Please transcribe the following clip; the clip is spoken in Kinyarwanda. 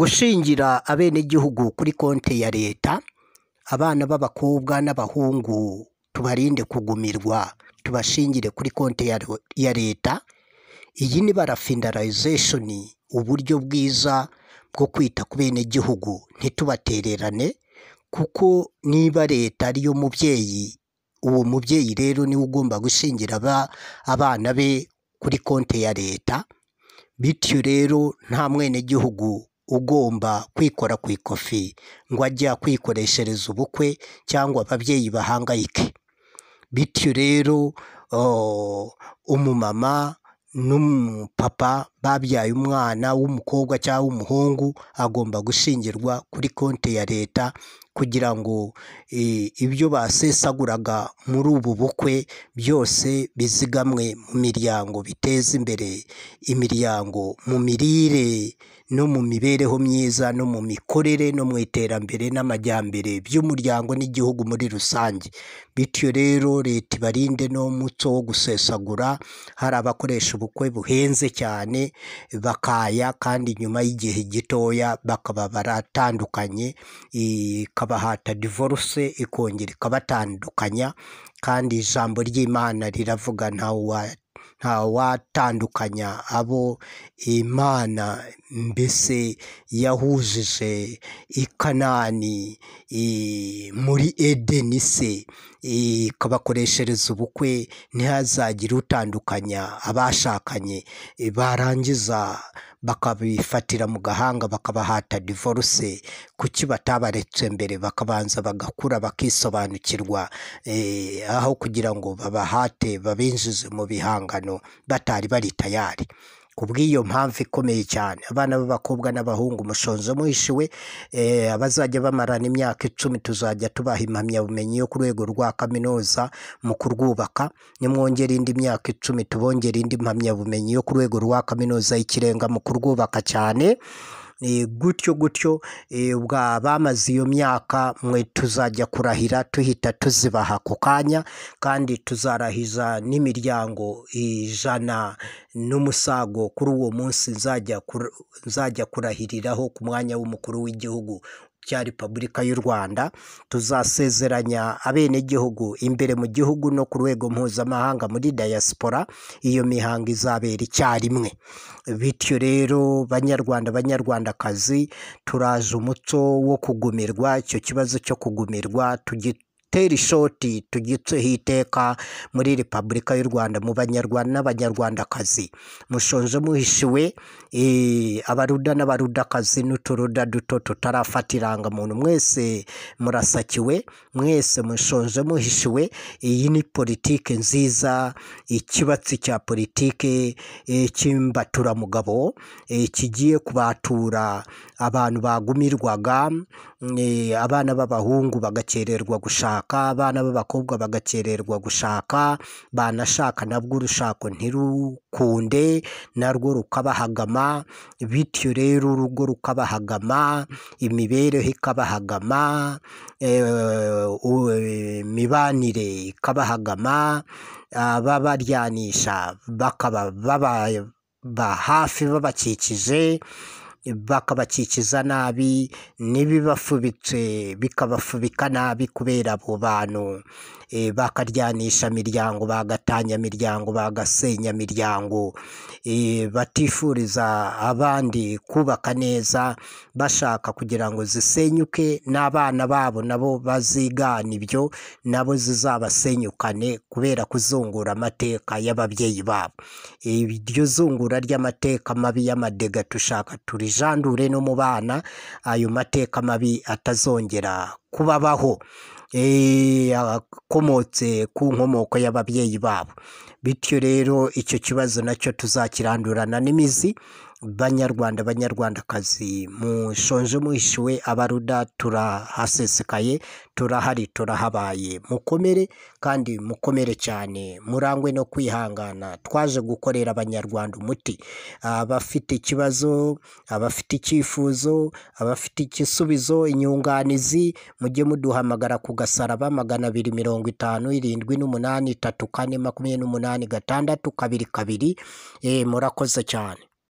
gushingira abenegihugu kuri konti ya leta abana b'abakobwa n'abahungu tubarinde kugumirwa tubashingire kuri konti ya leta iyi ni barafindarizesheni uburyo bwiza bwo kwita ku benegihugu ntitubatererane kuko niba leta ariyo mubyeyi uwo mubyeyi rero niwe ugomba gushingira abana be kuri konti ya leta bityo rero nta mwenegihugu ugomba kwikora ku ikofi ngo ajya kwikoreshereza ubukwe cyangwa ababyeyi bahangayike bityo rero oh, umumama n'umupapa babyaye umwana w'umukobwa cyangwa w'umuhungu agomba gushingirwa kuri konti ya leta kugira ngo e, ibyo basesaguraga muri ubu bukwe byose bizigamwe mu miryango biteze imbere imiryango mu mirire no mu mibereho myiza no mu mikorere no mu iterambere n'amajyambere by'umuryango n'igihugu muri rusange bityo rero leta ibarinde n'umuco wo gusesagura hari abakoresha ubukwe buhenze cyane bakaya kandi nyuma y'igihe gitoya bakaba baratandukanye ikabahata divorce ikongera ikabatandukanya kandi ijambo ry'imana riravuga ntawe ntawatandukanya abo imana mbese yahujije i kanani muri edeni se ikabakoreshereza ubukwe ntihazagire utandukanya abashakanye barangiza bakabifatira mu gahanga bakabahata divorce kuki batabaretse mbere bakabanza bagakura bakisobanukirwa eh, aho kugira ngo babahate babinjize mu bihangano batari bari tayari ku bw'iyo mpamvu ikomeye cyane abana b'abakobwa n'abahungu mushonzo mwishiwe eh, abazajya bamarana imyaka icumi tuzajya tubaha impamyabumenyi yo ku rwego rwa kaminuza mu kurwubaka nimwongera indi myaka icumi tubongere indi mpamyabumenyi yo ku rwego rwa kaminuza y'ikirenga mu kurwubaka cyane Eh, gutyo gutyo eh, bwa bamaze iyo myaka mwe tuzajya kurahira tuhita tuzibaha ako kanya kandi tuzarahiza n'imiryango ijana n'umusago kuri uwo munsi nzajya kurahiriraho ku mwanya w'umukuru w'igihugu. cya repubulika y'u rwanda tuzasezeranya abenegihugu imbere mu gihugu no ku rwego mpuzamahanga muri diaspora iyo mihango izabera icyarimwe bityo rero banyarwanda banyarwandakazi turaje umuco wo kugumirwa icyo kibazo cyo kugumirwa tera ishoti tugitseho iteka muri repubulika y'u rwanda mu banyarwanda n'abanyarwandakazi mushonje muhishiwe eh, abaruda n'abarudakazi n'uturuda duto tutarafata irangamuntu mwese murasakiwe mwese mushonje muhishiwe iyi ni politiki nziza ikibatsi cya politike eh, cy'imbaturamugabo eh, kigiye kubatura abantu bagumirwaga abana b'abahungu bagakererwa gushaka gushaka abana b'abakobwa bagakererwa gushaka banashaka nabwo urushako ntirukunde narwo rukabahagama bityo rero urugo rukabahagama imibereho ikabahagama eh, imibanire ikabahagama babaryanisha bakaba bababa hafi babakikije. bakabakikiza nabi n'ibibafubitse bikabafubika nabi kubera abo bantu Eh, bakaryanisha miryango bagatanya miryango bagasenya imiryango eh, batifuriza abandi kubaka neza bashaka kugira ngo zisenyuke n'abana babo nabo bazigana ibyo nabo zizabasenyukane kubera kuzungura amateka y'ababyeyi babo iryo zungura ry'amateka mabi y'amadega tushaka turijandure no mu bana ayo mateka mabi atazongera kubabaho eh, akomotse ku nkomoko y'ababyeyi babo bityo rero icyo kibazo nacyo tuzakirandurana n'imizi banyarwanda banyarwandakazi musonje muhishiwe abaruda turahasesekaye turahari turahabaye mukomere kandi mukomere cyane murangwe no kwihangana twaje gukorera abanyarwanda umuti abafite ikibazo abafite icyifuzo abafite igisubizo inyunganizi mujye muduhamagara ku gasaraba magana abiri mirongo itanu irindwi n'umunani itatu kane makumyabiri n'umunani gatandatu kabiri kabiri eh, murakoze cyane